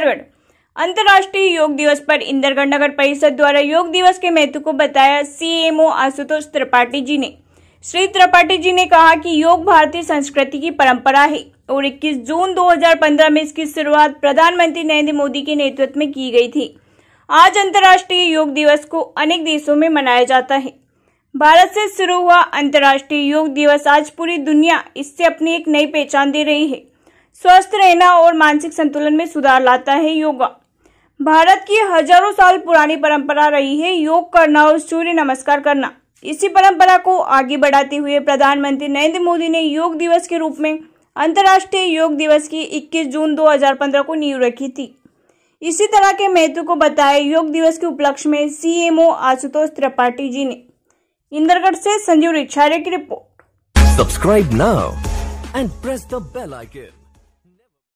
इंदरगढ़ अंतर्राष्ट्रीय योग दिवस पर इंदरगढ़ नगर परिषद द्वारा योग दिवस के महत्व को बताया सीएमओ आशुतोष त्रिपाठी जी ने श्री त्रिपाठी जी ने कहा कि योग भारतीय संस्कृति की परंपरा है और 21 जून 2015 में इसकी शुरुआत प्रधानमंत्री नरेंद्र मोदी के नेतृत्व में की गई थी आज अंतर्राष्ट्रीय योग दिवस को अनेक देशों में मनाया जाता है भारत से शुरू हुआ अंतर्राष्ट्रीय योग दिवस आज पूरी दुनिया इससे अपनी एक नई पहचान दे रही है स्वस्थ रहना और मानसिक संतुलन में सुधार लाता है योगा भारत की हजारों साल पुरानी परंपरा रही है योग करना और सूर्य नमस्कार करना इसी परंपरा को आगे बढ़ाते हुए प्रधानमंत्री नरेंद्र मोदी ने योग दिवस के रूप में अंतर्राष्ट्रीय योग दिवस की 21 जून 2015 को नींव रखी थी इसी तरह के महत्व को बताए योग दिवस के उपलक्ष्य में सीएमओ आशुतोष त्रिपाठी जी ने इंद्रगढ़ से संजीव रिछारे की report subscribe now and press the bell icon